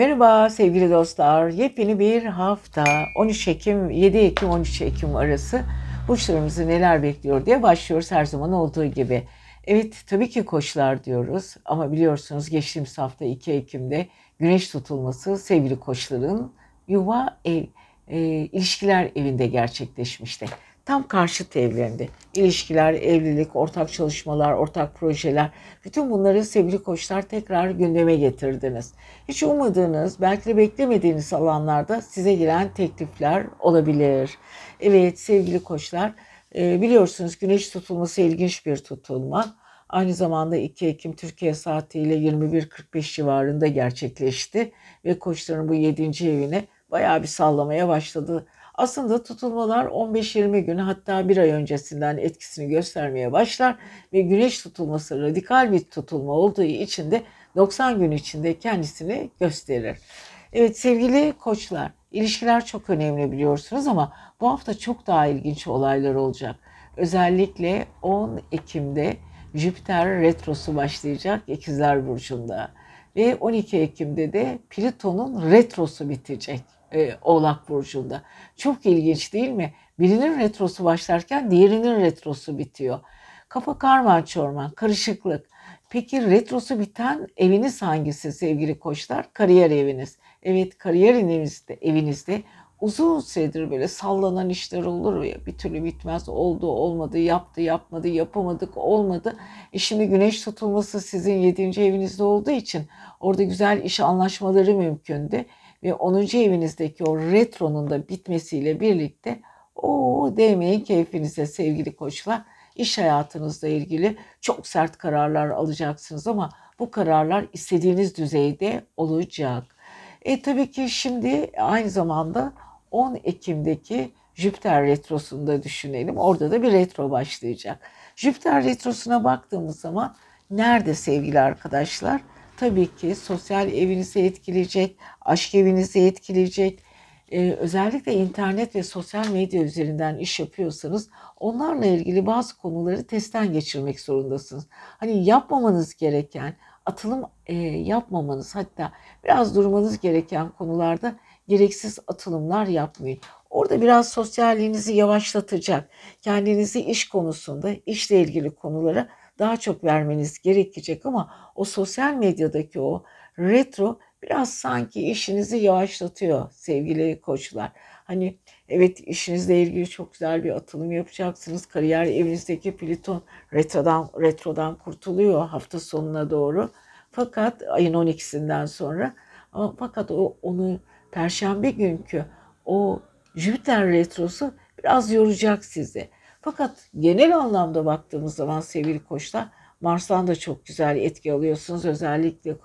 Merhaba sevgili dostlar. Yepyeni bir hafta 13 Ekim 7 Ekim 13 Ekim arası burçlarımızı neler bekliyor diye başlıyoruz her zaman olduğu gibi. Evet tabii ki koçlar diyoruz ama biliyorsunuz geçtiğimiz hafta 2 Ekim'de güneş tutulması sevgili koçların yuva ev, e, ilişkiler evinde gerçekleşmişti tam karşıt evlerinde. İlişkiler, evlilik, ortak çalışmalar, ortak projeler. Bütün bunları sevgili koçlar tekrar gündeme getirdiniz. Hiç ummadığınız, belki de beklemediğiniz alanlarda size giren teklifler olabilir. Evet sevgili koçlar e, biliyorsunuz güneş tutulması ilginç bir tutulma. Aynı zamanda 2 Ekim Türkiye saatiyle 21.45 civarında gerçekleşti ve koçların bu 7. evine bayağı bir sallamaya başladı aslında tutulmalar 15-20 gün hatta bir ay öncesinden etkisini göstermeye başlar ve güneş tutulması radikal bir tutulma olduğu için de 90 gün içinde kendisini gösterir. Evet sevgili koçlar, ilişkiler çok önemli biliyorsunuz ama bu hafta çok daha ilginç olaylar olacak. Özellikle 10 Ekim'de Jüpiter retrosu başlayacak İkizler Burcu'nda ve 12 Ekim'de de Plüton'un retrosu bitecek e, Oğlak Burcu'nda. Çok ilginç değil mi? Birinin retrosu başlarken diğerinin retrosu bitiyor. Kafa karman çorman, karışıklık. Peki retrosu biten eviniz hangisi sevgili koçlar? Kariyer eviniz. Evet kariyer evinizde, evinizde uzun süredir böyle sallanan işler olur ya bir türlü bitmez oldu olmadı yaptı yapmadı yapamadık olmadı. E şimdi güneş tutulması sizin 7. evinizde olduğu için orada güzel iş anlaşmaları mümkündü. Ve 10. evinizdeki o retronun da bitmesiyle birlikte o değmeyin keyfinize sevgili koçlar. İş hayatınızla ilgili çok sert kararlar alacaksınız ama bu kararlar istediğiniz düzeyde olacak. E tabii ki şimdi aynı zamanda 10 Ekim'deki Jüpiter Retrosu'nda düşünelim. Orada da bir retro başlayacak. Jüpiter Retrosu'na baktığımız zaman nerede sevgili arkadaşlar? Tabii ki sosyal evinizi etkileyecek, aşk evinizi etkileyecek. Ee, özellikle internet ve sosyal medya üzerinden iş yapıyorsanız onlarla ilgili bazı konuları testten geçirmek zorundasınız. Hani yapmamanız gereken, atılım e, yapmamanız hatta biraz durmanız gereken konularda gereksiz atılımlar yapmayın. Orada biraz sosyalliğinizi yavaşlatacak, kendinizi iş konusunda, işle ilgili konulara daha çok vermeniz gerekecek ama o sosyal medyadaki o retro biraz sanki işinizi yavaşlatıyor sevgili koçlar. Hani evet işinizle ilgili çok güzel bir atılım yapacaksınız. Kariyer evinizdeki pliton retrodan retrodan kurtuluyor hafta sonuna doğru. Fakat ayın 12'sinden sonra ama fakat o onu Perşembe günkü o Jüpiter retrosu biraz yoracak sizi. Fakat genel anlamda baktığımız zaman sevgili koçlar Mars'tan da çok güzel etki alıyorsunuz. Özellikle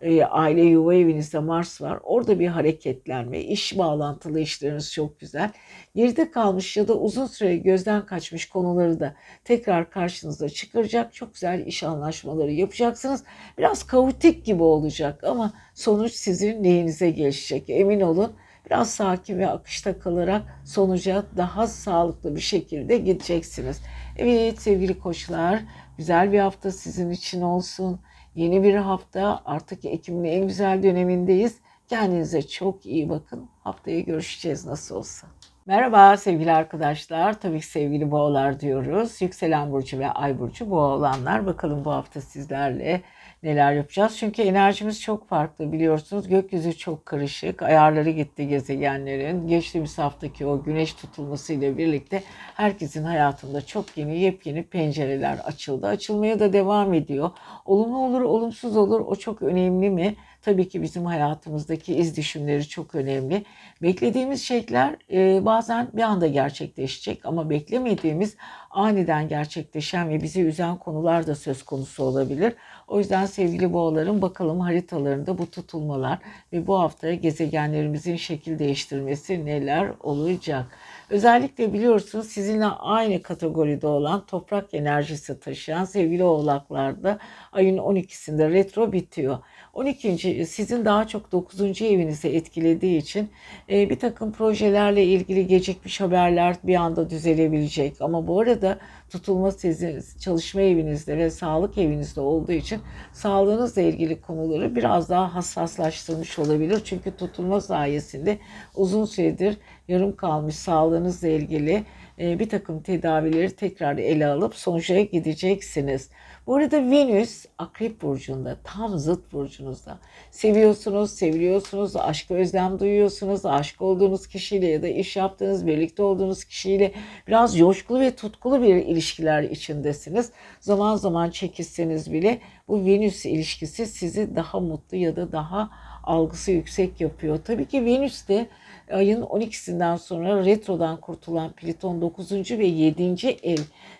e, aile yuva evinizde Mars var. Orada bir hareketlenme, iş bağlantılı işleriniz çok güzel. Geride kalmış ya da uzun süre gözden kaçmış konuları da tekrar karşınıza çıkaracak. Çok güzel iş anlaşmaları yapacaksınız. Biraz kaotik gibi olacak ama sonuç sizin lehinize gelişecek. Emin olun biraz sakin ve akışta kalarak sonuca daha sağlıklı bir şekilde gideceksiniz. Evet sevgili koçlar Güzel bir hafta sizin için olsun. Yeni bir hafta artık Ekim'in en güzel dönemindeyiz. Kendinize çok iyi bakın. Haftaya görüşeceğiz nasıl olsa. Merhaba sevgili arkadaşlar. Tabii ki sevgili boğalar diyoruz. Yükselen burcu ve ay burcu boğa olanlar. Bakalım bu hafta sizlerle neler yapacağız. Çünkü enerjimiz çok farklı biliyorsunuz. Gökyüzü çok karışık. Ayarları gitti gezegenlerin. Geçtiğimiz haftaki o güneş tutulması ile birlikte herkesin hayatında çok yeni yepyeni pencereler açıldı. Açılmaya da devam ediyor. Olumlu olur, olumsuz olur o çok önemli mi? tabii ki bizim hayatımızdaki iz düşümleri çok önemli. Beklediğimiz şeyler e, bazen bir anda gerçekleşecek ama beklemediğimiz aniden gerçekleşen ve bizi üzen konular da söz konusu olabilir. O yüzden sevgili boğaların bakalım haritalarında bu tutulmalar ve bu haftaya gezegenlerimizin şekil değiştirmesi neler olacak? Özellikle biliyorsunuz sizinle aynı kategoride olan toprak enerjisi taşıyan sevgili oğlaklarda ayın 12'sinde retro bitiyor. 12. sizin daha çok 9. evinizi etkilediği için e, bir takım projelerle ilgili gecikmiş haberler bir anda düzelebilecek. Ama bu arada tutulma sizin çalışma evinizde ve sağlık evinizde olduğu için sağlığınızla ilgili konuları biraz daha hassaslaştırmış olabilir. Çünkü tutulma sayesinde uzun süredir yarım kalmış sağlığınızla ilgili e, bir takım tedavileri tekrar ele alıp sonuca gideceksiniz. Bu arada Venüs Akrep Burcu'nda, tam zıt burcunuzda. Seviyorsunuz, seviliyorsunuz, aşkı özlem duyuyorsunuz, aşık olduğunuz kişiyle ya da iş yaptığınız, birlikte olduğunuz kişiyle biraz coşkulu ve tutkulu bir ilişkiler içindesiniz. Zaman zaman çekişseniz bile bu Venüs ilişkisi sizi daha mutlu ya da daha algısı yüksek yapıyor. Tabii ki Venüs de ayın 12'sinden sonra retrodan kurtulan Pliton 9. ve 7. ev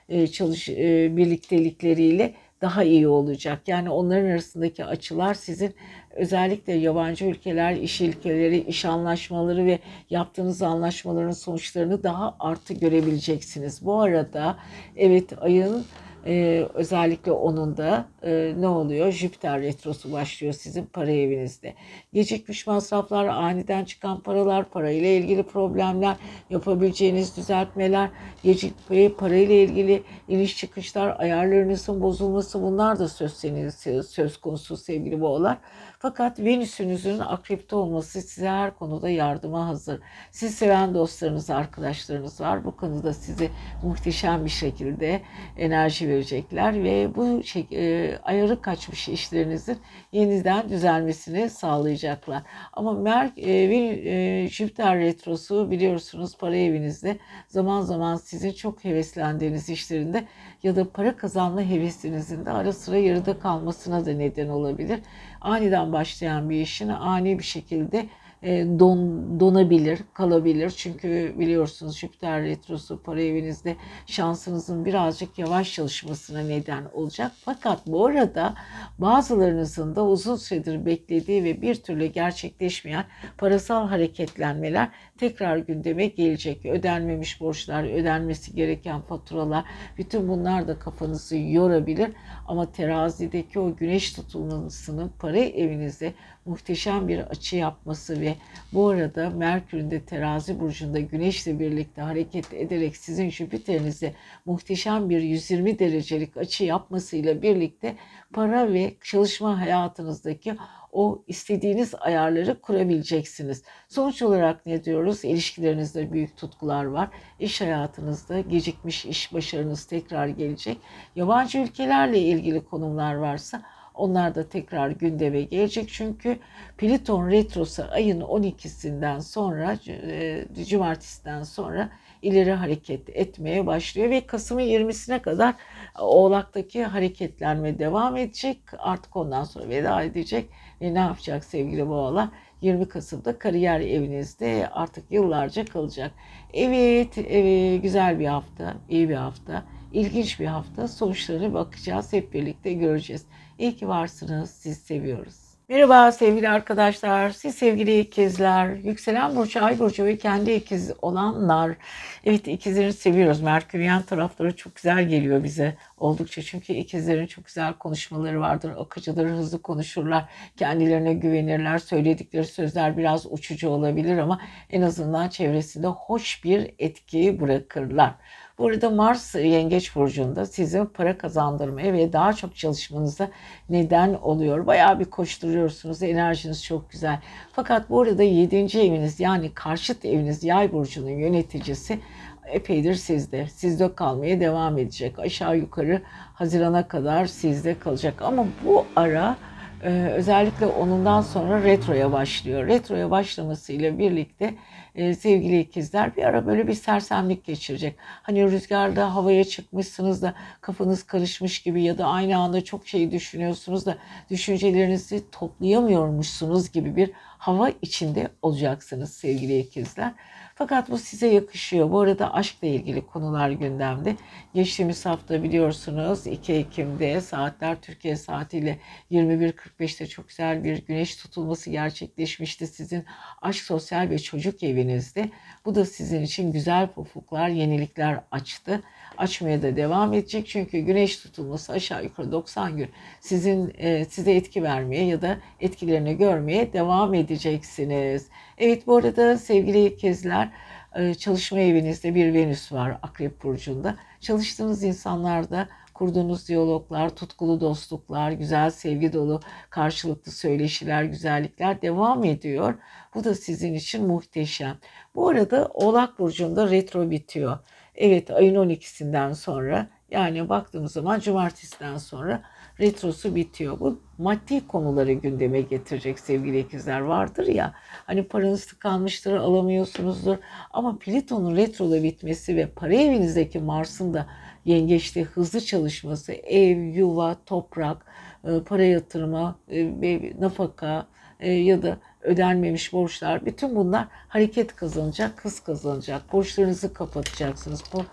e, çalış e, birliktelikleriyle daha iyi olacak. Yani onların arasındaki açılar sizin özellikle yabancı ülkeler, iş ülkeleri iş anlaşmaları ve yaptığınız anlaşmaların sonuçlarını daha artı görebileceksiniz. Bu arada evet ayın ee, özellikle onun da e, ne oluyor? Jüpiter retrosu başlıyor sizin para evinizde. Gecikmiş masraflar, aniden çıkan paralar, parayla ilgili problemler, yapabileceğiniz düzeltmeler, gecikme, parayla ilgili iniş çıkışlar, ayarlarınızın bozulması bunlar da söz, senin, söz konusu sevgili boğalar. Fakat Venüs'ünüzün akrepte olması size her konuda yardıma hazır. Siz seven dostlarınız, arkadaşlarınız var. Bu konuda size muhteşem bir şekilde enerji verecekler ve bu şey, e, ayarı kaçmış işlerinizin yeniden düzelmesini sağlayacaklar. Ama Merk e, Venüs, e, Jüpiter retrosu biliyorsunuz para evinizde zaman zaman sizin çok heveslendiğiniz işlerinde ya da para kazanma hevesinizin de ara sıra yarıda kalmasına da neden olabilir. Aniden sıfırdan başlayan bir işin ani bir şekilde e, don, donabilir, kalabilir. Çünkü biliyorsunuz Jüpiter Retrosu para evinizde şansınızın birazcık yavaş çalışmasına neden olacak. Fakat bu arada bazılarınızın da uzun süredir beklediği ve bir türlü gerçekleşmeyen parasal hareketlenmeler tekrar gündeme gelecek. Ödenmemiş borçlar, ödenmesi gereken faturalar bütün bunlar da kafanızı yorabilir. Ama terazideki o güneş tutulmasının para evinize muhteşem bir açı yapması ve bu arada Merkür'ün de terazi burcunda güneşle birlikte hareket ederek sizin Jüpiter'inize muhteşem bir 120 derecelik açı yapmasıyla birlikte para ve çalışma hayatınızdaki o istediğiniz ayarları kurabileceksiniz. Sonuç olarak ne diyoruz? İlişkilerinizde büyük tutkular var. İş hayatınızda gecikmiş iş başarınız tekrar gelecek. Yabancı ülkelerle ilgili konumlar varsa onlar da tekrar gündeme gelecek. Çünkü Pliton retrosu ayın 12'sinden sonra, e, cumartesiden sonra ileri hareket etmeye başlıyor ve Kasım'ın 20'sine kadar Oğlak'taki hareketlenme devam edecek. Artık ondan sonra veda edecek. E ne yapacak sevgili boğalar? 20 Kasım'da kariyer evinizde artık yıllarca kalacak. Evet, evet güzel bir hafta, iyi bir hafta, ilginç bir hafta. Sonuçları bakacağız, hep birlikte göreceğiz. İyi ki varsınız, siz seviyoruz. Merhaba sevgili arkadaşlar. Siz sevgili ikizler, yükselen burç, ay burcu ve kendi ikiz olanlar. Evet ikizleri seviyoruz. Merküryen tarafları çok güzel geliyor bize oldukça. Çünkü ikizlerin çok güzel konuşmaları vardır. Akıcıdır, hızlı konuşurlar. Kendilerine güvenirler. Söyledikleri sözler biraz uçucu olabilir ama en azından çevresinde hoş bir etki bırakırlar. Burada Mars Yengeç Burcu'nda size para kazandırmaya ve daha çok çalışmanıza neden oluyor. Bayağı bir koşturuyorsunuz. Enerjiniz çok güzel. Fakat bu arada 7. eviniz yani karşıt eviniz Yay Burcu'nun yöneticisi epeydir sizde. Sizde kalmaya devam edecek. Aşağı yukarı Haziran'a kadar sizde kalacak. Ama bu ara e, özellikle onundan sonra retroya başlıyor. Retroya başlamasıyla birlikte birlikte e, sevgili ikizler bir ara böyle bir sersemlik geçirecek. Hani rüzgarda havaya çıkmışsınız da kafanız karışmış gibi ya da aynı anda çok şey düşünüyorsunuz da düşüncelerinizi toplayamıyormuşsunuz gibi bir hava içinde olacaksınız sevgili ikizler. Fakat bu size yakışıyor. Bu arada aşkla ilgili konular gündemde. Geçtiğimiz hafta biliyorsunuz 2 Ekim'de saatler Türkiye saatiyle 21.45'te çok güzel bir güneş tutulması gerçekleşmişti sizin aşk, sosyal ve çocuk evinizde. Bu da sizin için güzel pufuklar, yenilikler açtı açmaya da devam edecek. Çünkü güneş tutulması aşağı yukarı 90 gün sizin e, size etki vermeye ya da etkilerini görmeye devam edeceksiniz. Evet bu arada sevgili ikizler e, çalışma evinizde bir Venüs var Akrep Burcu'nda. Çalıştığınız insanlarda kurduğunuz diyaloglar, tutkulu dostluklar, güzel sevgi dolu karşılıklı söyleşiler, güzellikler devam ediyor. Bu da sizin için muhteşem. Bu arada Oğlak Burcu'nda retro bitiyor. Evet ayın 12'sinden sonra yani baktığımız zaman cumartesiden sonra retrosu bitiyor. Bu maddi konuları gündeme getirecek sevgili ikizler vardır ya. Hani paranız tıkanmıştır, alamıyorsunuzdur. Ama Plüton'un retrola bitmesi ve para evinizdeki Mars'ın da yengeçte hızlı çalışması, ev, yuva, toprak, e, para yatırma, e, e, nafaka ya da ödenmemiş borçlar bütün bunlar hareket kazanacak, hız kazanacak. Borçlarınızı kapatacaksınız. Bu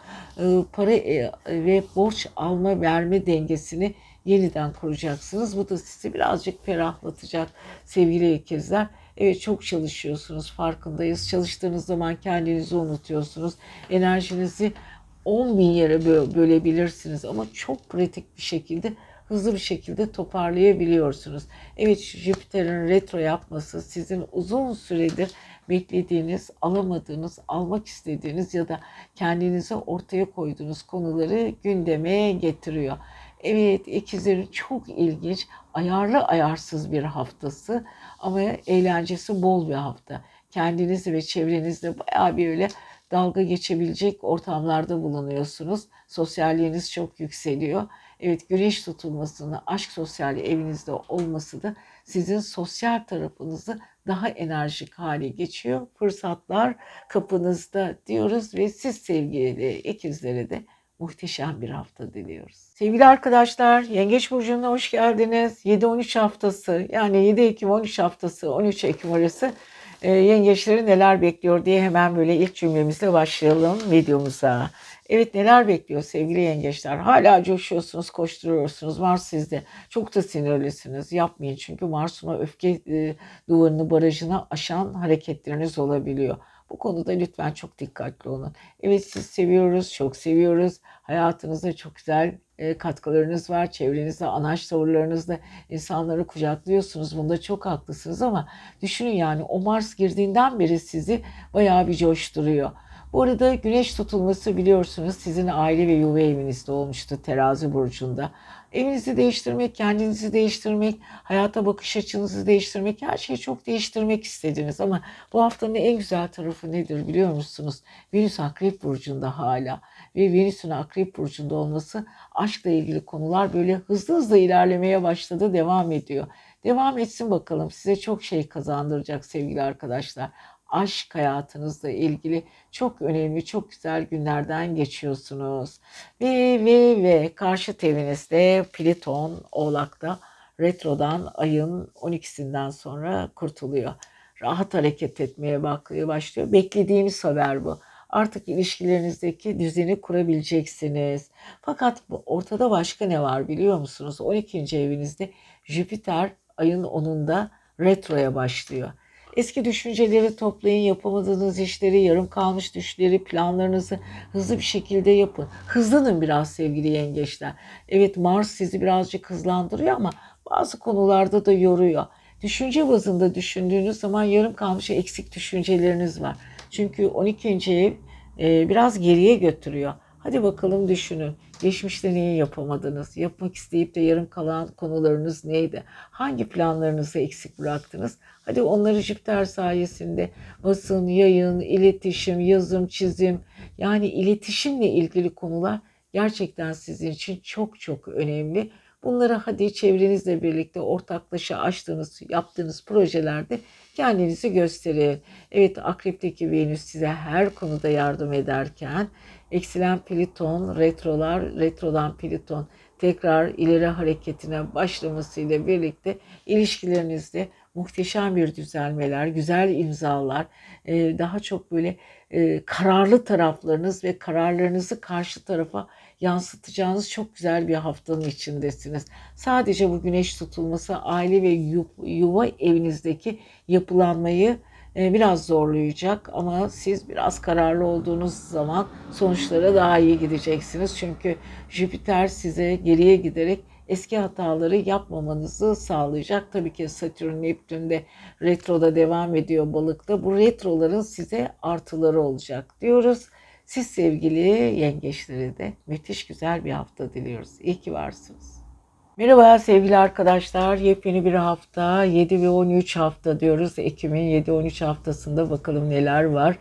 e, para e, ve borç alma verme dengesini yeniden kuracaksınız. Bu da sizi birazcık ferahlatacak sevgili ikizler. Evet çok çalışıyorsunuz farkındayız. Çalıştığınız zaman kendinizi unutuyorsunuz. Enerjinizi 10 bin yere bölebilirsiniz ama çok pratik bir şekilde hızlı bir şekilde toparlayabiliyorsunuz. Evet Jüpiter'in retro yapması sizin uzun süredir beklediğiniz, alamadığınız, almak istediğiniz ya da kendinize ortaya koyduğunuz konuları gündeme getiriyor. Evet ikizlerin çok ilginç, ayarlı ayarsız bir haftası ama eğlencesi bol bir hafta. Kendinizi ve çevrenizde bayağı bir öyle dalga geçebilecek ortamlarda bulunuyorsunuz. Sosyalliğiniz çok yükseliyor. Evet güneş tutulmasını, aşk sosyali evinizde olması da sizin sosyal tarafınızı daha enerjik hale geçiyor. Fırsatlar kapınızda diyoruz ve siz sevgili ikizlere de muhteşem bir hafta diliyoruz. Sevgili arkadaşlar, Yengeç Burcu'na hoş geldiniz. 7-13 haftası yani 7 Ekim-13 haftası, 13 Ekim arası ee, yengeçleri neler bekliyor diye hemen böyle ilk cümlemizle başlayalım videomuza. Evet neler bekliyor sevgili yengeçler? Hala coşuyorsunuz, koşturuyorsunuz. Mars sizde. Çok da sinirlisiniz. Yapmayın çünkü Mars'ın öfke e, duvarını, barajını aşan hareketleriniz olabiliyor. Bu konuda lütfen çok dikkatli olun. Evet siz seviyoruz, çok seviyoruz. Hayatınızda çok güzel e, katkılarınız var. Çevrenizde, anaç tavırlarınızda insanları kucaklıyorsunuz. Bunda çok haklısınız ama düşünün yani o Mars girdiğinden beri sizi bayağı bir coşturuyor. Bu arada güneş tutulması biliyorsunuz sizin aile ve yuva evinizde olmuştu terazi burcunda. Evinizi değiştirmek, kendinizi değiştirmek, hayata bakış açınızı değiştirmek, her şeyi çok değiştirmek istediniz. Ama bu haftanın en güzel tarafı nedir biliyor musunuz? Venüs Akrep Burcu'nda hala ve Venüs'ün Akrep Burcu'nda olması aşkla ilgili konular böyle hızlı hızlı ilerlemeye başladı, devam ediyor. Devam etsin bakalım. Size çok şey kazandıracak sevgili arkadaşlar aşk hayatınızla ilgili çok önemli, çok güzel günlerden geçiyorsunuz. Ve ve ve karşı evinizde Pliton Oğlak'ta retrodan ayın 12'sinden sonra kurtuluyor. Rahat hareket etmeye başlıyor. Beklediğimiz haber bu artık ilişkilerinizdeki düzeni kurabileceksiniz. Fakat bu ortada başka ne var biliyor musunuz? 12. evinizde Jüpiter ayın 10'unda retroya başlıyor. Eski düşünceleri toplayın, yapamadığınız işleri, yarım kalmış düşleri, planlarınızı hızlı bir şekilde yapın. Hızlanın biraz sevgili yengeçler. Evet Mars sizi birazcık hızlandırıyor ama bazı konularda da yoruyor. Düşünce bazında düşündüğünüz zaman yarım kalmış eksik düşünceleriniz var. Çünkü 12. ev e, biraz geriye götürüyor. Hadi bakalım düşünün. Geçmişte neyi yapamadınız? Yapmak isteyip de yarım kalan konularınız neydi? Hangi planlarınızı eksik bıraktınız? Hadi onları Jüpiter sayesinde basın, yayın, iletişim, yazım, çizim yani iletişimle ilgili konular gerçekten sizin için çok çok önemli. Bunları hadi çevrenizle birlikte ortaklaşa açtığınız, yaptığınız projelerde kendinizi gösterin. Evet Akrep'teki Venüs size her konuda yardım ederken eksilen Pliton, retrolar, retrodan Pliton tekrar ileri hareketine başlamasıyla birlikte ilişkilerinizde muhteşem bir düzelmeler, güzel imzalar, e, daha çok böyle e, kararlı taraflarınız ve kararlarınızı karşı tarafa yansıtacağınız çok güzel bir haftanın içindesiniz. Sadece bu güneş tutulması aile ve yuva evinizdeki yapılanmayı e, biraz zorlayacak ama siz biraz kararlı olduğunuz zaman sonuçlara daha iyi gideceksiniz. Çünkü Jüpiter size geriye giderek eski hataları yapmamanızı sağlayacak. Tabii ki Satürn Neptün'de retroda devam ediyor balıkta. Bu retroların size artıları olacak diyoruz. Siz sevgili yengeçlere de müthiş güzel bir hafta diliyoruz. İyi ki varsınız. Merhaba sevgili arkadaşlar. Yepyeni bir hafta, 7 ve 13 hafta diyoruz. Ekim'in 7-13 haftasında bakalım neler var.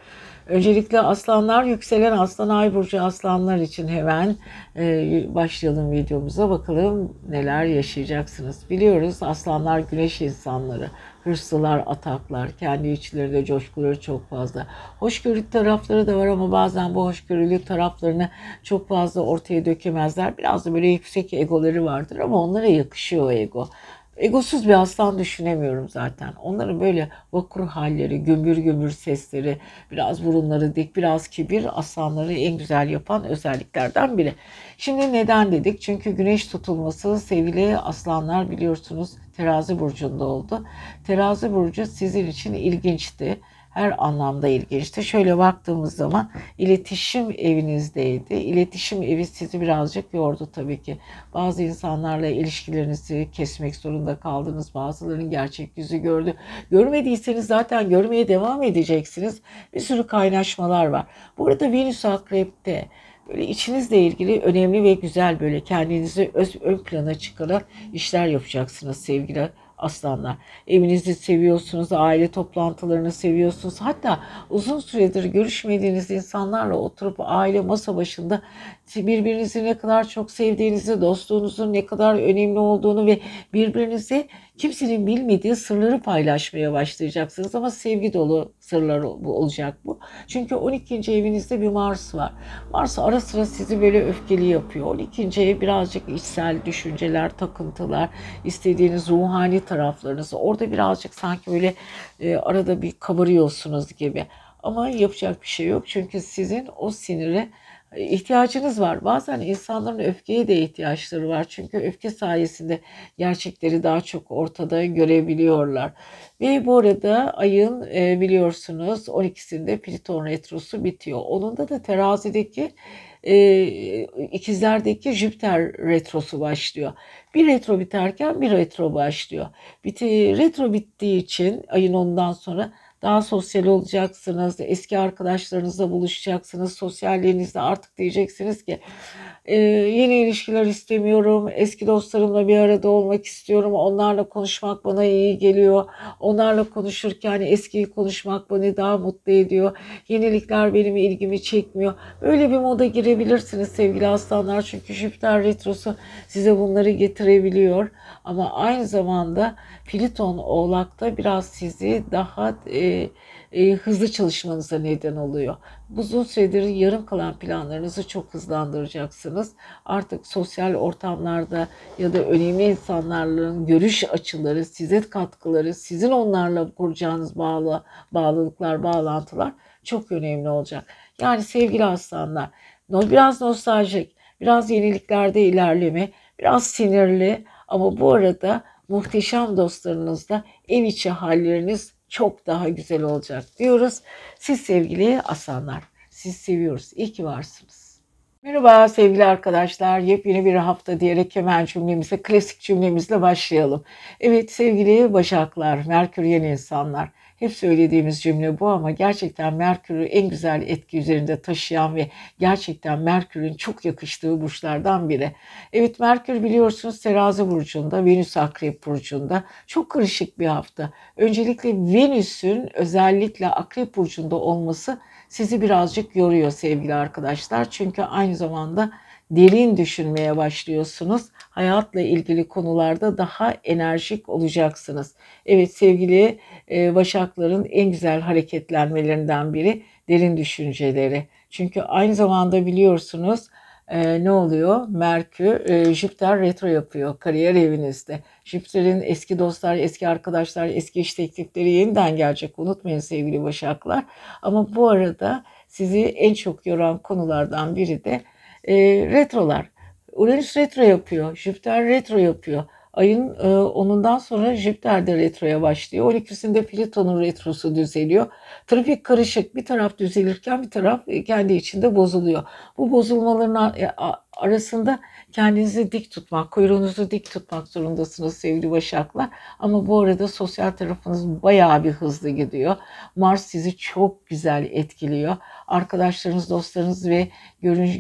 Öncelikle aslanlar, yükselen aslan, ay burcu aslanlar için hemen e, başlayalım videomuza. Bakalım neler yaşayacaksınız. Biliyoruz aslanlar güneş insanları. Hırslılar, ataklar, kendi içlerinde coşkuları çok fazla. Hoşgörülü tarafları da var ama bazen bu hoşgörülü taraflarını çok fazla ortaya dökemezler. Biraz da böyle yüksek egoları vardır ama onlara yakışıyor o ego. Egosuz bir aslan düşünemiyorum zaten. Onların böyle vakur halleri, gömür gömür sesleri, biraz burunları dik, biraz kibir aslanları en güzel yapan özelliklerden biri. Şimdi neden dedik? Çünkü güneş tutulması sevgili aslanlar biliyorsunuz terazi burcunda oldu. Terazi burcu sizin için ilginçti her anlamda ilginçti. Şöyle baktığımız zaman iletişim evinizdeydi. İletişim evi sizi birazcık yordu tabii ki. Bazı insanlarla ilişkilerinizi kesmek zorunda kaldınız. Bazılarının gerçek yüzü gördü. Görmediyseniz zaten görmeye devam edeceksiniz. Bir sürü kaynaşmalar var. Burada Venüs Akrep'te böyle içinizle ilgili önemli ve güzel böyle kendinizi öz, ön plana çıkaran işler yapacaksınız sevgili aslanlar. Evinizi seviyorsunuz, aile toplantılarını seviyorsunuz. Hatta uzun süredir görüşmediğiniz insanlarla oturup aile masa başında birbirinizi ne kadar çok sevdiğinizi, dostluğunuzun ne kadar önemli olduğunu ve birbirinizi kimsenin bilmediği sırları paylaşmaya başlayacaksınız ama sevgi dolu sırlar olacak bu. Çünkü 12. evinizde bir Mars var. Mars ara sıra sizi böyle öfkeli yapıyor. 12. ev birazcık içsel düşünceler, takıntılar, istediğiniz ruhani taraflarınız. Orada birazcık sanki böyle e, arada bir kabarıyorsunuz gibi. Ama yapacak bir şey yok. Çünkü sizin o sinire ihtiyacınız var. Bazen insanların öfkeye de ihtiyaçları var. Çünkü öfke sayesinde gerçekleri daha çok ortada görebiliyorlar. Ve bu arada ayın e, biliyorsunuz 12'sinde Pliton retrosu bitiyor. Onun da da terazideki e, ikizlerdeki Jüpiter retrosu başlıyor. Bir retro biterken bir retro başlıyor. Biti, retro bittiği için ayın ondan sonra daha sosyal olacaksınız. Eski arkadaşlarınızla buluşacaksınız. Sosyalliğinizde artık diyeceksiniz ki ee, yeni ilişkiler istemiyorum. Eski dostlarımla bir arada olmak istiyorum. Onlarla konuşmak bana iyi geliyor. Onlarla konuşurken eskiyi konuşmak beni daha mutlu ediyor. Yenilikler benim ilgimi çekmiyor. Böyle bir moda girebilirsiniz sevgili aslanlar. Çünkü Jüpiter Retrosu size bunları getirebiliyor. Ama aynı zamanda Pliton Oğlak'ta biraz sizi daha e, e, hızlı çalışmanıza neden oluyor uzun süredir yarım kalan planlarınızı çok hızlandıracaksınız. Artık sosyal ortamlarda ya da önemli insanların görüş açıları, size katkıları, sizin onlarla kuracağınız bağlı, bağlılıklar, bağlantılar çok önemli olacak. Yani sevgili aslanlar, biraz nostaljik, biraz yeniliklerde ilerleme, biraz sinirli ama bu arada muhteşem dostlarınızla ev içi halleriniz çok daha güzel olacak diyoruz. Siz sevgili aslanlar, siz seviyoruz. İyi ki varsınız. Merhaba sevgili arkadaşlar. Yepyeni bir hafta diyerek hemen cümlemize, klasik cümlemizle başlayalım. Evet sevgili başaklar, merkür yeni insanlar. Hep söylediğimiz cümle bu ama gerçekten Merkür'ü en güzel etki üzerinde taşıyan ve gerçekten Merkür'ün çok yakıştığı burçlardan biri. Evet Merkür biliyorsunuz terazi burcunda, Venüs akrep burcunda. Çok karışık bir hafta. Öncelikle Venüs'ün özellikle akrep burcunda olması sizi birazcık yoruyor sevgili arkadaşlar. Çünkü aynı zamanda derin düşünmeye başlıyorsunuz. Hayatla ilgili konularda daha enerjik olacaksınız. Evet sevgili e, Başakların en güzel hareketlenmelerinden biri derin düşünceleri. Çünkü aynı zamanda biliyorsunuz e, ne oluyor? Merkür, e, Jüpiter retro yapıyor kariyer evinizde. Jüpiter'in eski dostlar, eski arkadaşlar, eski iş teklifleri yeniden gelecek. Unutmayın sevgili Başaklar. Ama bu arada sizi en çok yoran konulardan biri de e, retrolar. Uranüs retro yapıyor, Jüpiter retro yapıyor. Ayın e, onundan sonra Jüpiter de retroya başlıyor. 12'sinde Plüton'un retrosu düzeliyor. Trafik karışık. Bir taraf düzelirken bir taraf e, kendi içinde bozuluyor. Bu bozulmaların e, arasında kendinizi dik tutmak, kuyruğunuzu dik tutmak zorundasınız sevgili Başaklar. Ama bu arada sosyal tarafınız bayağı bir hızlı gidiyor. Mars sizi çok güzel etkiliyor arkadaşlarınız, dostlarınız ve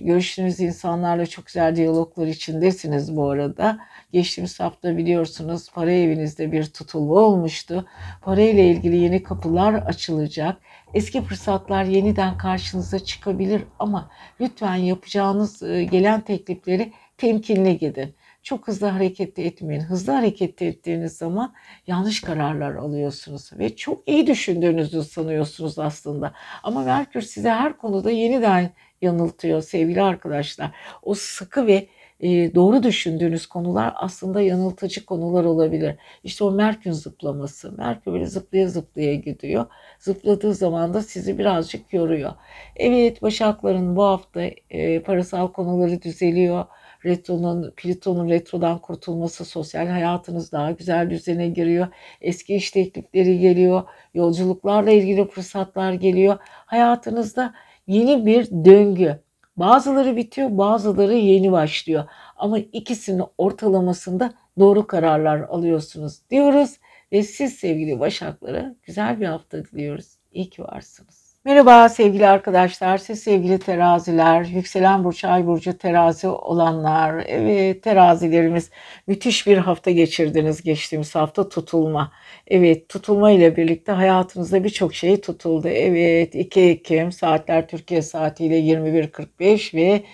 görüştüğünüz insanlarla çok güzel diyaloglar içindesiniz bu arada. Geçtiğimiz hafta biliyorsunuz para evinizde bir tutulma olmuştu. Para ile ilgili yeni kapılar açılacak. Eski fırsatlar yeniden karşınıza çıkabilir ama lütfen yapacağınız e, gelen teklifleri temkinli gidin. Çok hızlı hareket etmeyin. Hızlı hareket ettiğiniz zaman yanlış kararlar alıyorsunuz ve çok iyi düşündüğünüzü sanıyorsunuz aslında. Ama Merkür size her konuda yeniden yanıltıyor sevgili arkadaşlar. O sıkı ve e, doğru düşündüğünüz konular aslında yanıltıcı konular olabilir. İşte o Merkür zıplaması. Merkür böyle zıplaya zıplaya gidiyor. Zıpladığı zaman da sizi birazcık yoruyor. Evet Başakların bu hafta e, parasal konuları düzeliyor. Retro'nun, Pluto'nun retrodan kurtulması, sosyal hayatınız daha güzel düzene giriyor. Eski iş teklifleri geliyor. Yolculuklarla ilgili fırsatlar geliyor. Hayatınızda yeni bir döngü. Bazıları bitiyor, bazıları yeni başlıyor. Ama ikisinin ortalamasında doğru kararlar alıyorsunuz diyoruz. Ve siz sevgili başakları güzel bir hafta diliyoruz. İyi ki varsınız. Merhaba sevgili arkadaşlar, siz sevgili teraziler, yükselen burç, ay burcu terazi olanlar, evet terazilerimiz müthiş bir hafta geçirdiniz geçtiğimiz hafta tutulma. Evet tutulma ile birlikte hayatınızda birçok şey tutuldu. Evet 2 Ekim saatler Türkiye saatiyle 21.45 ve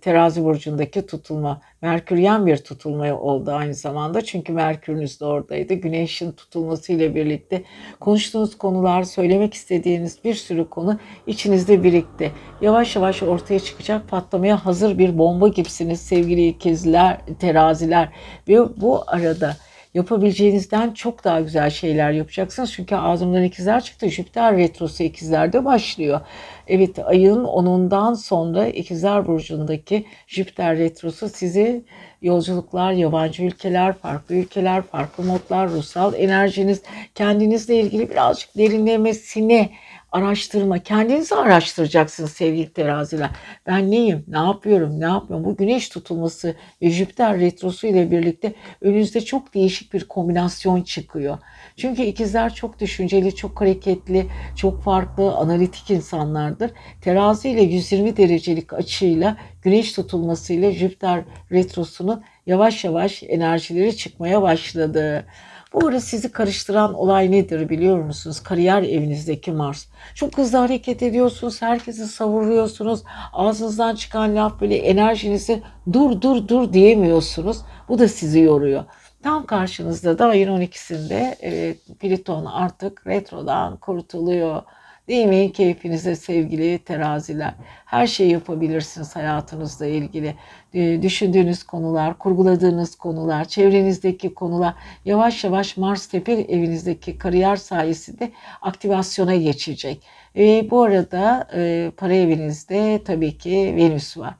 terazi burcundaki tutulma. Merküryen bir tutulma oldu aynı zamanda. Çünkü Merkürünüz de oradaydı. Güneş'in tutulması ile birlikte konuştuğunuz konular, söylemek istediğiniz bir sürü konu içinizde birikti. Yavaş yavaş ortaya çıkacak patlamaya hazır bir bomba gibisiniz sevgili ikizler, teraziler. Ve bu arada yapabileceğinizden çok daha güzel şeyler yapacaksınız. Çünkü ağzımdan ikizler çıktı. Jüpiter retrosu ikizlerde başlıyor. Evet ayın 10'undan sonra ikizler burcundaki Jüpiter retrosu sizi yolculuklar, yabancı ülkeler, farklı ülkeler, farklı modlar, ruhsal enerjiniz, kendinizle ilgili birazcık derinlemesine araştırma. Kendinizi araştıracaksınız sevgili teraziler. Ben neyim? Ne yapıyorum? Ne yapmıyorum? Bu güneş tutulması ve Jüpiter retrosu ile birlikte önünüzde çok değişik bir kombinasyon çıkıyor. Çünkü ikizler çok düşünceli, çok hareketli, çok farklı, analitik insanlardır. Terazi ile 120 derecelik açıyla güneş tutulmasıyla Jüpiter retrosunun yavaş yavaş enerjileri çıkmaya başladı. Bu ara sizi karıştıran olay nedir biliyor musunuz? Kariyer evinizdeki Mars. Çok hızlı hareket ediyorsunuz. Herkesi savuruyorsunuz. Ağzınızdan çıkan laf böyle enerjinizi dur dur dur diyemiyorsunuz. Bu da sizi yoruyor. Tam karşınızda da ayın 12'sinde evet, Pliton artık retrodan kurtuluyor. Değil mi? Keyfinize sevgili teraziler. Her şeyi yapabilirsiniz hayatınızla ilgili. Düşündüğünüz konular, kurguladığınız konular, çevrenizdeki konular yavaş yavaş Mars Tepe evinizdeki kariyer sayesinde aktivasyona geçecek. E, bu arada e, para evinizde tabii ki Venüs var.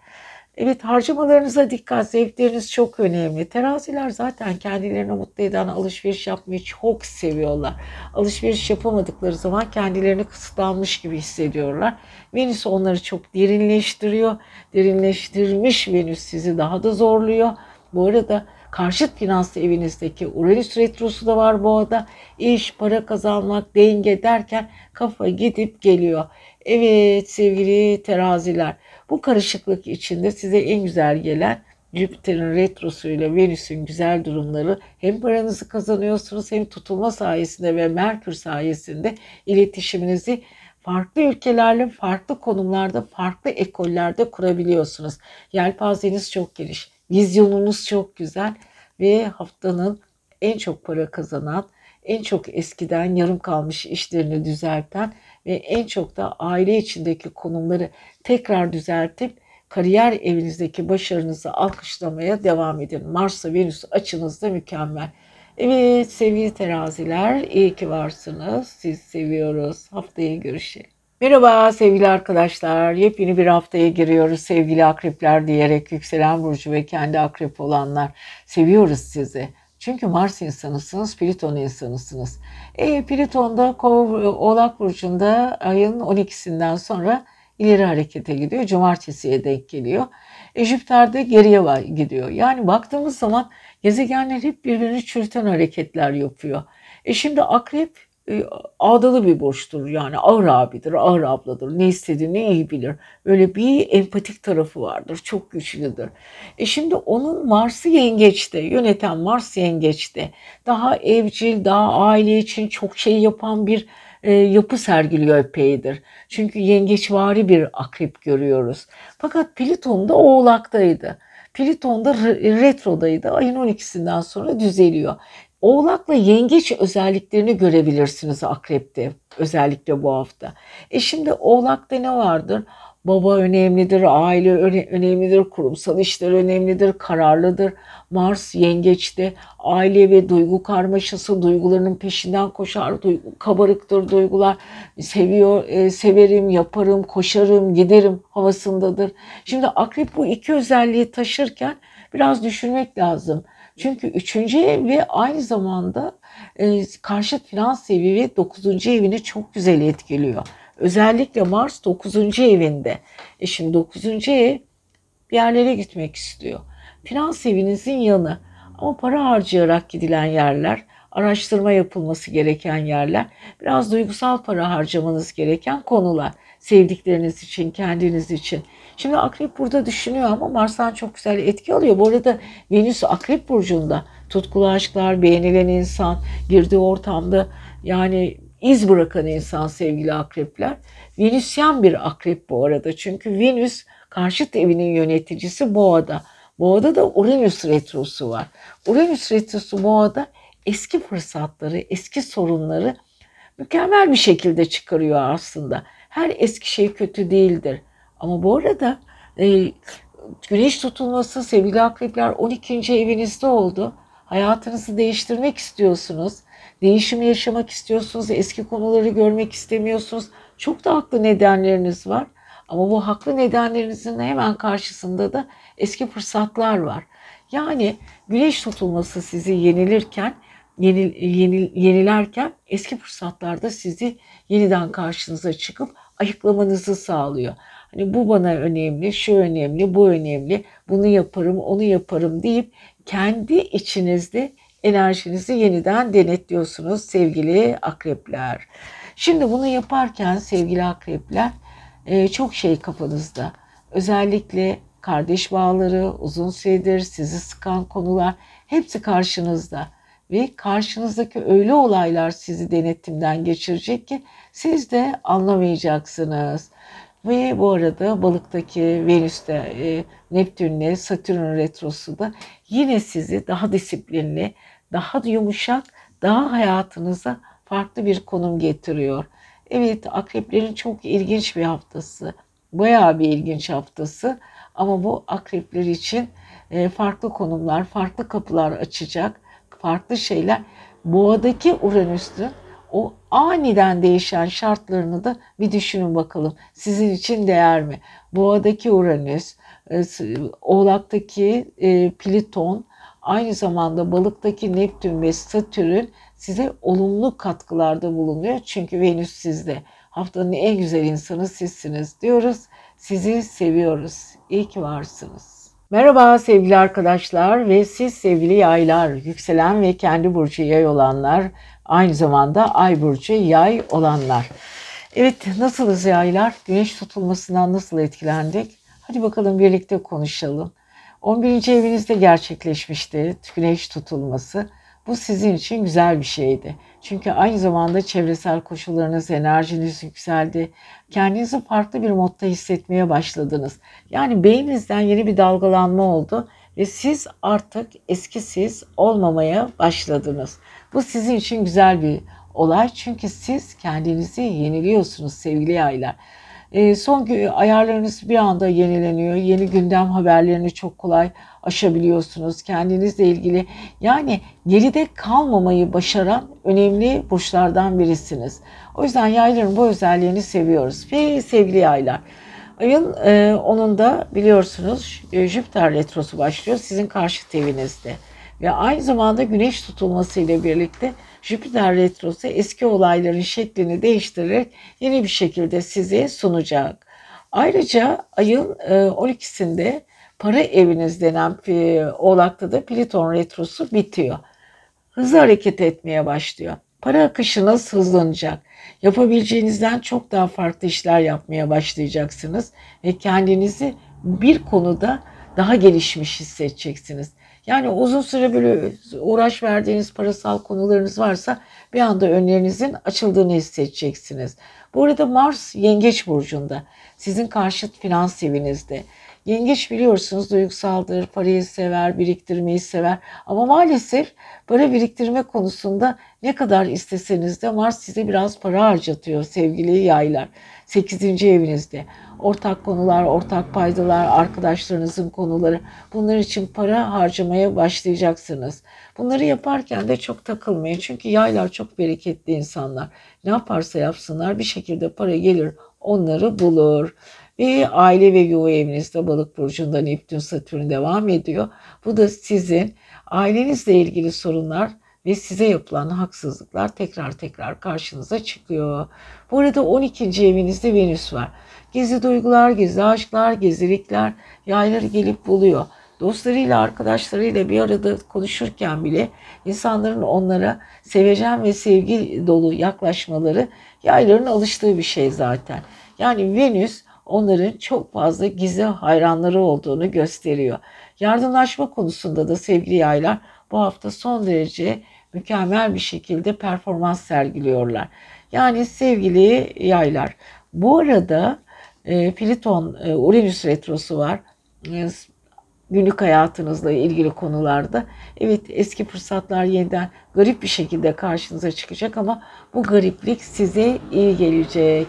Evet harcamalarınıza dikkat, zevkleriniz çok önemli. Teraziler zaten kendilerini mutlu eden alışveriş yapmayı çok seviyorlar. Alışveriş yapamadıkları zaman kendilerini kısıtlanmış gibi hissediyorlar. Venüs onları çok derinleştiriyor. Derinleştirmiş Venüs sizi daha da zorluyor. Bu arada karşıt finans evinizdeki Uranüs retrosu da var bu arada. İş, para kazanmak, denge derken kafa gidip geliyor. Evet sevgili teraziler bu karışıklık içinde size en güzel gelen Jüpiter'in retrosuyla Venüs'ün güzel durumları hem paranızı kazanıyorsunuz hem tutulma sayesinde ve Merkür sayesinde iletişiminizi farklı ülkelerle farklı konumlarda farklı ekollerde kurabiliyorsunuz. Yelpazeniz çok geniş, vizyonunuz çok güzel ve haftanın en çok para kazanan en çok eskiden yarım kalmış işlerini düzelten ve en çok da aile içindeki konumları tekrar düzeltip kariyer evinizdeki başarınızı alkışlamaya devam edin. Mars'a Venüs açınızda mükemmel. Evet sevgili teraziler iyi ki varsınız. Siz seviyoruz. Haftaya görüşelim. Merhaba sevgili arkadaşlar. Yepyeni bir haftaya giriyoruz sevgili akrepler diyerek yükselen burcu ve kendi akrep olanlar. Seviyoruz sizi. Çünkü Mars insanısınız, Plüton insanısınız. E, Plüton'da Oğlak Burcu'nda ayın 12'sinden sonra ileri harekete gidiyor. Cumartesiye denk geliyor. E, geriye gidiyor. Yani baktığımız zaman gezegenler hep birbirini çürüten hareketler yapıyor. E şimdi akrep ee, ağdalı bir borçtur. Yani ağır abidir, ağır abladır. Ne istediğini iyi bilir. Böyle bir empatik tarafı vardır. Çok güçlüdür. E şimdi onun Mars'ı yengeçte, yöneten Mars yengeçte. Daha evcil, daha aile için çok şey yapan bir e, yapı sergiliyor epeydir. Çünkü yengeçvari bir akrep görüyoruz. Fakat Plüton da oğlaktaydı. Plüton da retrodaydı. Ayın 12'sinden sonra düzeliyor. Oğlakla yengeç özelliklerini görebilirsiniz akrepte özellikle bu hafta. E şimdi oğlakta ne vardır? Baba önemlidir, aile önemlidir, kurumsal işler önemlidir, kararlıdır. Mars yengeçte aile ve duygu karmaşası, duygularının peşinden koşar, duygu, kabarıktır duygular. Seviyor, e, severim, yaparım, koşarım, giderim havasındadır. Şimdi akrep bu iki özelliği taşırken biraz düşünmek lazım. Çünkü üçüncü ev ve aynı zamanda e, karşıt finans evi ve dokuzuncu evini çok güzel etkiliyor. Özellikle Mars dokuzuncu evinde. E şimdi dokuzuncu ev bir yerlere gitmek istiyor. Finans evinizin yanı ama para harcayarak gidilen yerler, araştırma yapılması gereken yerler, biraz duygusal para harcamanız gereken konular. Sevdikleriniz için, kendiniz için. Şimdi akrep burada düşünüyor ama Mars'tan çok güzel etki alıyor. Bu arada Venüs akrep burcunda tutkulu aşklar, beğenilen insan, girdiği ortamda yani iz bırakan insan sevgili akrepler. Venüsyen bir akrep bu arada. Çünkü Venüs karşıt evinin yöneticisi Boğa'da. Boğa'da da Uranüs retrosu var. Uranüs retrosu Boğa'da eski fırsatları, eski sorunları mükemmel bir şekilde çıkarıyor aslında. Her eski şey kötü değildir. Ama bu arada e, güneş tutulması sevgili akrepler 12. evinizde oldu. Hayatınızı değiştirmek istiyorsunuz. Değişimi yaşamak istiyorsunuz. Eski konuları görmek istemiyorsunuz. Çok da haklı nedenleriniz var. Ama bu haklı nedenlerinizin hemen karşısında da eski fırsatlar var. Yani güneş tutulması sizi yenilirken yenil, yenil, yenilerken eski fırsatlarda sizi yeniden karşınıza çıkıp ayıklamanızı sağlıyor. Hani bu bana önemli, şu önemli, bu önemli, bunu yaparım, onu yaparım deyip kendi içinizde enerjinizi yeniden denetliyorsunuz sevgili akrepler. Şimdi bunu yaparken sevgili akrepler e, çok şey kafanızda. Özellikle kardeş bağları, uzun süredir sizi sıkan konular hepsi karşınızda. Ve karşınızdaki öyle olaylar sizi denetimden geçirecek ki siz de anlamayacaksınız. Ve bu arada balıktaki Venüs'te, e, Neptün'le Satürn retrosu da yine sizi daha disiplinli, daha yumuşak, daha hayatınıza farklı bir konum getiriyor. Evet akreplerin çok ilginç bir haftası. Bayağı bir ilginç haftası. Ama bu akrepler için e, farklı konumlar, farklı kapılar açacak, farklı şeyler. Boğadaki Uranüs'ün o aniden değişen şartlarını da bir düşünün bakalım. Sizin için değer mi? Boğadaki Uranüs, e, Oğlak'taki e, Pliton, aynı zamanda balıktaki Neptün ve Satürn size olumlu katkılarda bulunuyor. Çünkü Venüs sizde. Haftanın en güzel insanı sizsiniz diyoruz. Sizi seviyoruz. İyi ki varsınız. Merhaba sevgili arkadaşlar ve siz sevgili yaylar, yükselen ve kendi burcu yay olanlar Aynı zamanda ay burcu yay olanlar. Evet nasılız yaylar? Güneş tutulmasından nasıl etkilendik? Hadi bakalım birlikte konuşalım. 11. evinizde gerçekleşmişti güneş tutulması. Bu sizin için güzel bir şeydi. Çünkü aynı zamanda çevresel koşullarınız, enerjiniz yükseldi. Kendinizi farklı bir modda hissetmeye başladınız. Yani beyninizden yeni bir dalgalanma oldu ve siz artık eski siz olmamaya başladınız. Bu sizin için güzel bir olay. Çünkü siz kendinizi yeniliyorsunuz sevgili yaylar. E, son ayarlarınız bir anda yenileniyor. Yeni gündem haberlerini çok kolay aşabiliyorsunuz. Kendinizle ilgili yani geride kalmamayı başaran önemli burçlardan birisiniz. O yüzden yayların bu özelliğini seviyoruz. Ve sevgili yaylar. Ayın e, onun da biliyorsunuz e, Jüpiter retrosu başlıyor sizin karşı evinizde. Ve aynı zamanda güneş tutulması ile birlikte Jüpiter Retrosu eski olayların şeklini değiştirerek yeni bir şekilde size sunacak. Ayrıca ayın 12'sinde e, para eviniz denen e, oğlakta da Pliton Retrosu bitiyor. Hızlı hareket etmeye başlıyor. Para akışınız hızlanacak. Yapabileceğinizden çok daha farklı işler yapmaya başlayacaksınız ve kendinizi bir konuda daha gelişmiş hissedeceksiniz. Yani uzun süre böyle uğraş verdiğiniz parasal konularınız varsa bir anda önlerinizin açıldığını hissedeceksiniz. Bu arada Mars Yengeç Burcu'nda. Sizin karşıt finans evinizde. Yengeç biliyorsunuz duygusaldır, parayı sever, biriktirmeyi sever. Ama maalesef para biriktirme konusunda ne kadar isteseniz de Mars size biraz para harcatıyor sevgili yaylar. 8. evinizde. Ortak konular, ortak paydalar, arkadaşlarınızın konuları. Bunlar için para harcamaya başlayacaksınız. Bunları yaparken de çok takılmayın. Çünkü yaylar çok bereketli insanlar. Ne yaparsa yapsınlar bir şekilde para gelir onları bulur. Ve aile ve yuva evinizde balık burcunda Neptün Satürn devam ediyor. Bu da sizin ailenizle ilgili sorunlar ve size yapılan haksızlıklar tekrar tekrar karşınıza çıkıyor. Bu arada 12. evinizde Venüs var. Gizli duygular, gizli aşklar, gizlilikler yayları gelip buluyor. Dostlarıyla, arkadaşlarıyla bir arada konuşurken bile insanların onlara sevecen ve sevgi dolu yaklaşmaları yayların alıştığı bir şey zaten. Yani Venüs onların çok fazla gizli hayranları olduğunu gösteriyor. Yardımlaşma konusunda da sevgili yaylar bu hafta son derece mükemmel bir şekilde performans sergiliyorlar. Yani sevgili yaylar. Bu arada e, Pliton, e, Uranüs retrosu var. E, günlük hayatınızla ilgili konularda. Evet eski fırsatlar yeniden garip bir şekilde karşınıza çıkacak ama bu gariplik size iyi gelecek.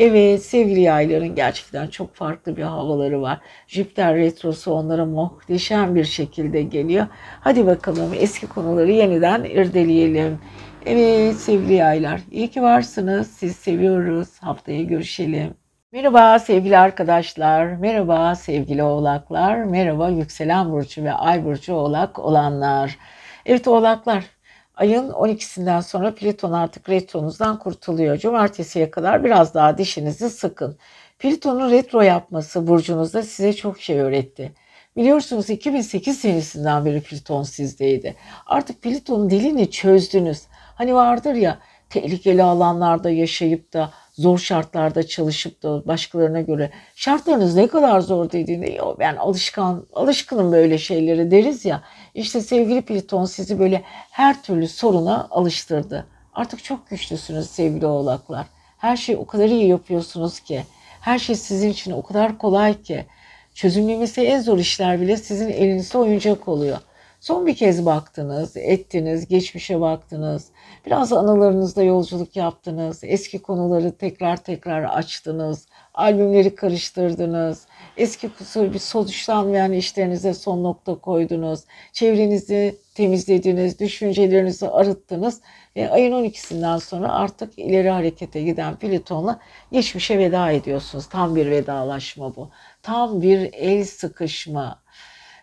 Evet sevgili yayların gerçekten çok farklı bir havaları var. Jüpiter Retrosu onlara muhteşem bir şekilde geliyor. Hadi bakalım eski konuları yeniden irdeleyelim. Evet sevgili yaylar iyi ki varsınız. Siz seviyoruz. Haftaya görüşelim. Merhaba sevgili arkadaşlar, merhaba sevgili oğlaklar, merhaba yükselen burcu ve ay burcu oğlak olanlar. Evet oğlaklar Ayın 12'sinden sonra Plüton artık retronuzdan kurtuluyor. Cumartesiye kadar biraz daha dişinizi sıkın. Plüton'un retro yapması burcunuzda size çok şey öğretti. Biliyorsunuz 2008 senesinden beri Plüton sizdeydi. Artık Plüton'un dilini çözdünüz. Hani vardır ya tehlikeli alanlarda yaşayıp da zor şartlarda çalışıp da başkalarına göre şartlarınız ne kadar zor dediğinde ya ben alışkan alışkınım böyle şeylere deriz ya. işte sevgili Pliton sizi böyle her türlü soruna alıştırdı. Artık çok güçlüsünüz sevgili oğlaklar. Her şey o kadar iyi yapıyorsunuz ki. Her şey sizin için o kadar kolay ki. Çözümlemesi en zor işler bile sizin elinizde oyuncak oluyor. Son bir kez baktınız, ettiniz, geçmişe baktınız. Biraz anılarınızda yolculuk yaptınız. Eski konuları tekrar tekrar açtınız. Albümleri karıştırdınız. Eski kusur bir sonuçlanmayan işlerinize son nokta koydunuz. Çevrenizi temizlediniz, düşüncelerinizi arıttınız ve ayın 12'sinden sonra artık ileri harekete giden Plüton'la geçmişe veda ediyorsunuz. Tam bir vedalaşma bu. Tam bir el sıkışma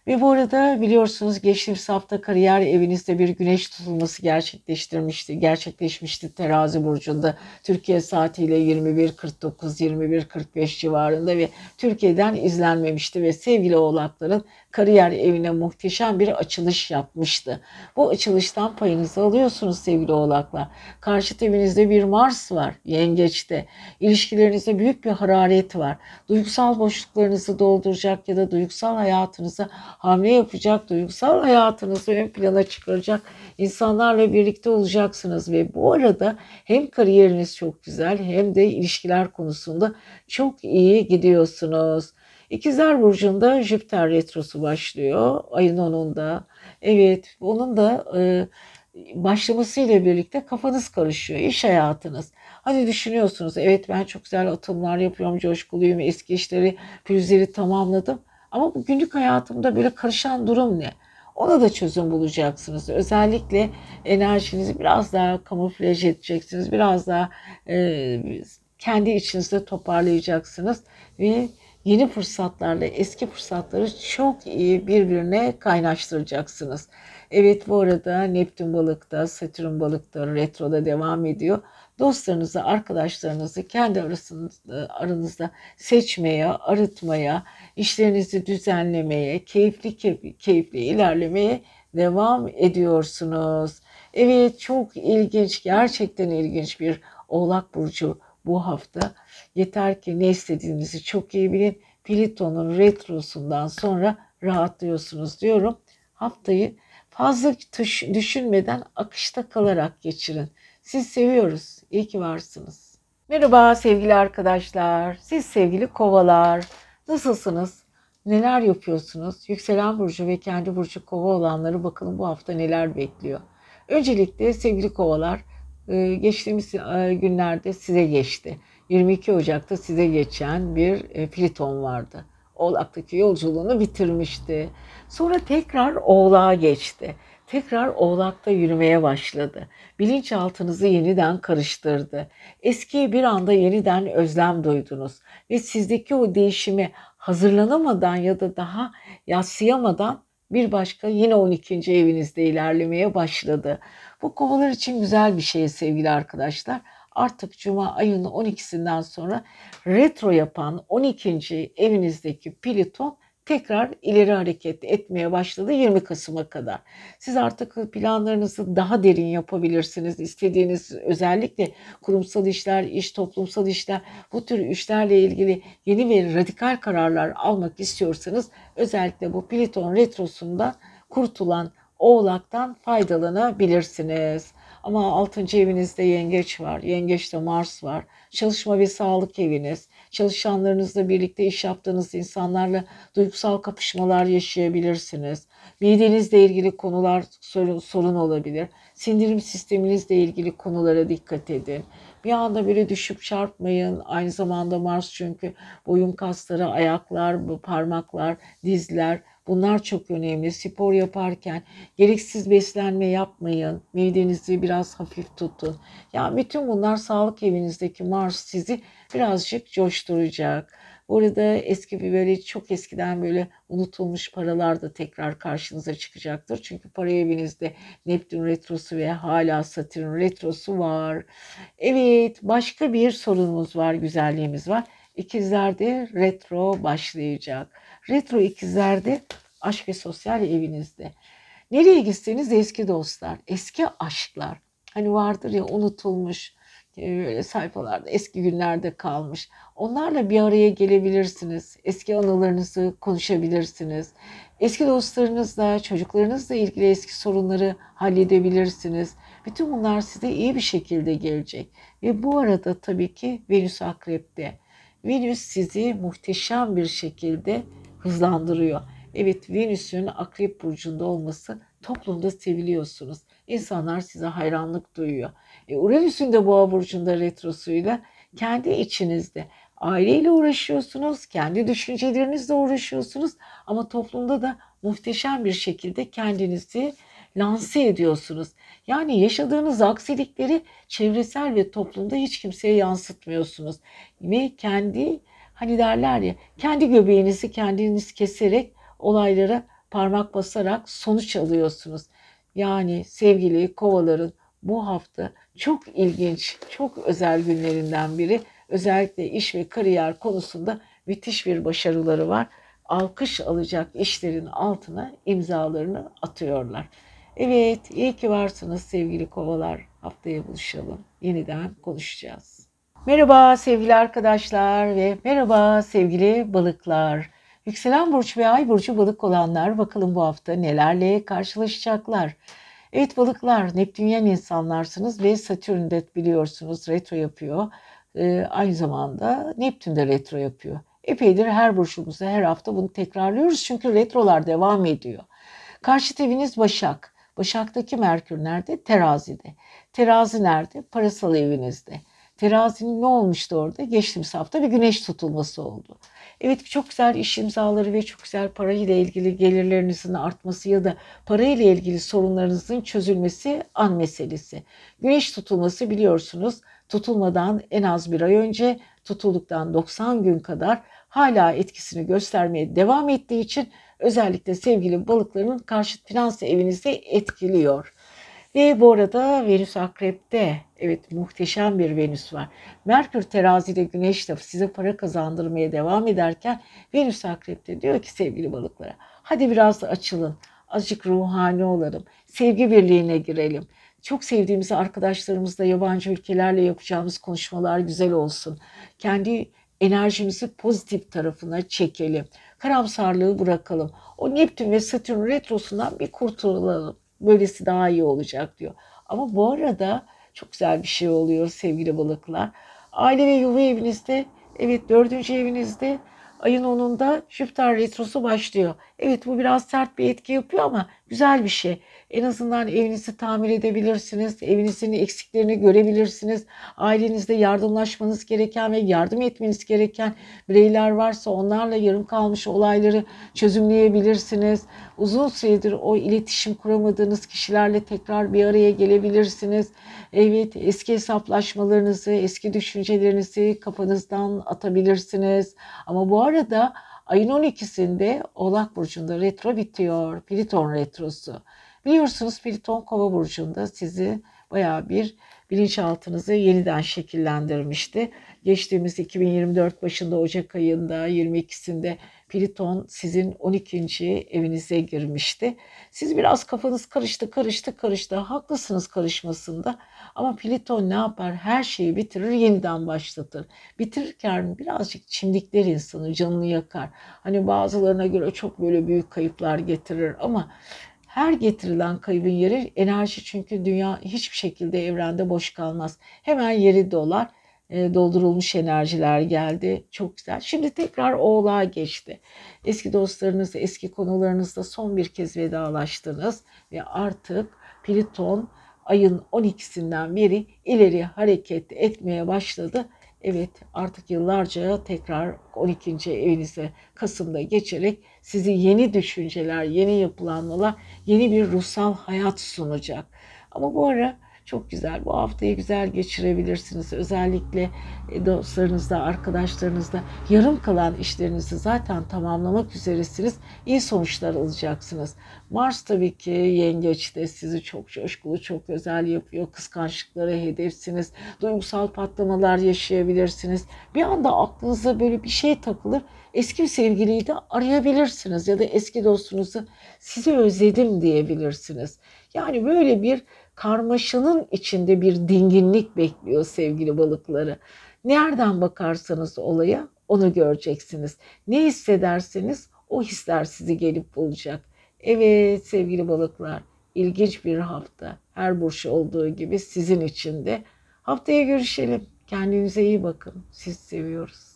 ve bu arada biliyorsunuz geçtiğimiz hafta kariyer evinizde bir güneş tutulması gerçekleştirmişti. Gerçekleşmişti terazi burcunda. Türkiye saatiyle 21.49-21.45 civarında ve Türkiye'den izlenmemişti ve sevgili oğlakların kariyer evine muhteşem bir açılış yapmıştı. Bu açılıştan payınızı alıyorsunuz sevgili oğlaklar. Karşı evinizde bir Mars var yengeçte. İlişkilerinizde büyük bir hararet var. Duygusal boşluklarınızı dolduracak ya da duygusal hayatınızı hamle yapacak, duygusal hayatınızı ön plana çıkaracak insanlarla birlikte olacaksınız ve bu arada hem kariyeriniz çok güzel hem de ilişkiler konusunda çok iyi gidiyorsunuz. İkizler Burcu'nda Jüpiter Retrosu başlıyor ayın 10'unda. Evet onun da e, başlamasıyla birlikte kafanız karışıyor, iş hayatınız. Hani düşünüyorsunuz evet ben çok güzel atımlar yapıyorum, coşkuluyum, eski işleri, pürüzleri tamamladım. Ama günlük hayatımda böyle karışan durum ne? Ona da çözüm bulacaksınız. Özellikle enerjinizi biraz daha kamuflaj edeceksiniz. Biraz daha e, kendi içinizde toparlayacaksınız. Ve yeni fırsatlarla eski fırsatları çok iyi birbirine kaynaştıracaksınız. Evet bu arada Neptün balıkta, Satürn balıkta retroda devam ediyor dostlarınızı, arkadaşlarınızı kendi arasında, aranızda seçmeye, arıtmaya, işlerinizi düzenlemeye, keyifli keyifli ilerlemeye devam ediyorsunuz. Evet çok ilginç, gerçekten ilginç bir Oğlak Burcu bu hafta. Yeter ki ne istediğinizi çok iyi bilin. Pliton'un retrosundan sonra rahatlıyorsunuz diyorum. Haftayı fazla düşünmeden akışta kalarak geçirin. Siz seviyoruz. İyi ki varsınız. Merhaba sevgili arkadaşlar. Siz sevgili kovalar. Nasılsınız? Neler yapıyorsunuz? Yükselen burcu ve kendi burcu kova olanları bakalım bu hafta neler bekliyor. Öncelikle sevgili kovalar e, geçtiğimiz e, günlerde size geçti. 22 Ocak'ta size geçen bir e, Pliton vardı. Oğlak'taki yolculuğunu bitirmişti. Sonra tekrar Oğlak'a geçti tekrar oğlakta yürümeye başladı. Bilinçaltınızı yeniden karıştırdı. Eskiye bir anda yeniden özlem duydunuz ve sizdeki o değişimi hazırlanamadan ya da daha yatsıyamadan bir başka yine 12. evinizde ilerlemeye başladı. Bu kovalar için güzel bir şey sevgili arkadaşlar. Artık cuma ayının 12'sinden sonra retro yapan 12. evinizdeki Plüton tekrar ileri hareket etmeye başladı 20 Kasım'a kadar. Siz artık planlarınızı daha derin yapabilirsiniz. İstediğiniz özellikle kurumsal işler, iş, toplumsal işler bu tür işlerle ilgili yeni ve radikal kararlar almak istiyorsanız özellikle bu Pliton retrosunda kurtulan Oğlak'tan faydalanabilirsiniz. Ama 6. evinizde yengeç var, yengeçte Mars var, çalışma ve sağlık eviniz, çalışanlarınızla birlikte iş yaptığınız insanlarla duygusal kapışmalar yaşayabilirsiniz. Midenizle ilgili konular sorun, sorun olabilir. Sindirim sisteminizle ilgili konulara dikkat edin. Bir anda böyle düşüp çarpmayın. Aynı zamanda Mars çünkü boyun kasları, ayaklar, parmaklar, dizler bunlar çok önemli. Spor yaparken gereksiz beslenme yapmayın. Midenizi biraz hafif tutun. Ya yani bütün bunlar sağlık evinizdeki Mars sizi birazcık coşturacak. Burada eski bir böyle çok eskiden böyle unutulmuş paralar da tekrar karşınıza çıkacaktır. Çünkü para evinizde Neptün retrosu ve hala Satürn retrosu var. Evet başka bir sorunumuz var, güzelliğimiz var. İkizlerde retro başlayacak. Retro ikizlerde aşk ve sosyal evinizde. Nereye gitseniz eski dostlar, eski aşklar. Hani vardır ya unutulmuş, böyle e, sayfalarda eski günlerde kalmış. Onlarla bir araya gelebilirsiniz. Eski anılarınızı konuşabilirsiniz. Eski dostlarınızla, çocuklarınızla ilgili eski sorunları halledebilirsiniz. Bütün bunlar size iyi bir şekilde gelecek. Ve bu arada tabii ki Venüs Akrep'te. Venüs sizi muhteşem bir şekilde hızlandırıyor. Evet Venüs'ün Akrep burcunda olması toplumda seviliyorsunuz. İnsanlar size hayranlık duyuyor. E, Uranüs'ün de boğa burcunda retrosuyla kendi içinizde aileyle uğraşıyorsunuz, kendi düşüncelerinizle uğraşıyorsunuz ama toplumda da muhteşem bir şekilde kendinizi lanse ediyorsunuz. Yani yaşadığınız aksilikleri çevresel ve toplumda hiç kimseye yansıtmıyorsunuz. Ve kendi hani derler ya kendi göbeğinizi kendiniz keserek olaylara parmak basarak sonuç alıyorsunuz. Yani sevgili kovaların bu hafta çok ilginç, çok özel günlerinden biri. Özellikle iş ve kariyer konusunda müthiş bir başarıları var. Alkış alacak işlerin altına imzalarını atıyorlar. Evet, iyi ki varsınız sevgili kovalar. Haftaya buluşalım. Yeniden konuşacağız. Merhaba sevgili arkadaşlar ve merhaba sevgili balıklar. Yükselen burç ve ay burcu balık olanlar bakalım bu hafta nelerle karşılaşacaklar. Evet balıklar Neptünyen insanlarsınız ve Satürn de biliyorsunuz retro yapıyor. Ee, aynı zamanda Neptün de retro yapıyor. Epeydir her burçumuzda her hafta bunu tekrarlıyoruz çünkü retrolar devam ediyor. Karşı eviniz Başak. Başak'taki Merkür nerede? Terazide. Terazi nerede? Parasal evinizde. Terazinin ne olmuştu orada? Geçtiğimiz hafta bir güneş tutulması oldu. Evet çok güzel iş imzaları ve çok güzel parayla ilgili gelirlerinizin artması ya da parayla ilgili sorunlarınızın çözülmesi an meselesi. Güneş tutulması biliyorsunuz tutulmadan en az bir ay önce tutulduktan 90 gün kadar hala etkisini göstermeye devam ettiği için özellikle sevgili balıkların karşıt finans evinizi etkiliyor. Ve bu arada Venüs Akrep'te evet muhteşem bir Venüs var. Merkür terazide güneş de size para kazandırmaya devam ederken Venüs Akrep'te diyor ki sevgili balıklara hadi biraz da açılın azıcık ruhani olalım sevgi birliğine girelim. Çok sevdiğimiz arkadaşlarımızla yabancı ülkelerle yapacağımız konuşmalar güzel olsun. Kendi enerjimizi pozitif tarafına çekelim. Karamsarlığı bırakalım. O Neptün ve Satürn retrosundan bir kurtulalım böylesi daha iyi olacak diyor. Ama bu arada çok güzel bir şey oluyor sevgili balıklar. Aile ve yuva evinizde, evet dördüncü evinizde ayın 10'unda Jüpiter Retrosu başlıyor. Evet bu biraz sert bir etki yapıyor ama güzel bir şey. En azından evinizi tamir edebilirsiniz. Evinizin eksiklerini görebilirsiniz. Ailenizde yardımlaşmanız gereken ve yardım etmeniz gereken bireyler varsa onlarla yarım kalmış olayları çözümleyebilirsiniz. Uzun süredir o iletişim kuramadığınız kişilerle tekrar bir araya gelebilirsiniz. Evet eski hesaplaşmalarınızı, eski düşüncelerinizi kafanızdan atabilirsiniz. Ama bu arada ayın 12'sinde Oğlak Burcu'nda retro bitiyor. Pliton retrosu. Biliyorsunuz Pliton Kova burcunda sizi baya bir bilinçaltınızı yeniden şekillendirmişti. Geçtiğimiz 2024 başında Ocak ayında 22'sinde Pliton sizin 12. evinize girmişti. Siz biraz kafanız karıştı, karıştı, karıştı. Haklısınız karışmasında. Ama Pliton ne yapar? Her şeyi bitirir, yeniden başlatır. Bitirirken birazcık çimdikler insanı, canını yakar. Hani bazılarına göre çok böyle büyük kayıplar getirir ama her getirilen kaybın yeri enerji çünkü dünya hiçbir şekilde evrende boş kalmaz. Hemen yeri dolar e, doldurulmuş enerjiler geldi. Çok güzel. Şimdi tekrar oğlağa geçti. Eski dostlarınızla eski konularınızla son bir kez vedalaştınız ve artık Pliton ayın 12'sinden beri ileri hareket etmeye başladı Evet artık yıllarca tekrar 12. evinize Kasım'da geçerek sizi yeni düşünceler, yeni yapılanmalar, yeni bir ruhsal hayat sunacak. Ama bu ara çok güzel. Bu haftayı güzel geçirebilirsiniz. Özellikle e, dostlarınızla, arkadaşlarınızda yarım kalan işlerinizi zaten tamamlamak üzeresiniz. İyi sonuçlar alacaksınız. Mars tabii ki yengeçte sizi çok coşkulu, çok özel yapıyor. Kıskançlıklara hedefsiniz. Duygusal patlamalar yaşayabilirsiniz. Bir anda aklınıza böyle bir şey takılır. Eski bir sevgiliyi de arayabilirsiniz ya da eski dostunuzu sizi özledim diyebilirsiniz. Yani böyle bir karmaşanın içinde bir dinginlik bekliyor sevgili balıkları. Nereden bakarsanız olaya onu göreceksiniz. Ne hissederseniz o hisler sizi gelip bulacak. Evet sevgili balıklar ilginç bir hafta. Her burç olduğu gibi sizin için de. Haftaya görüşelim. Kendinize iyi bakın. Siz seviyoruz.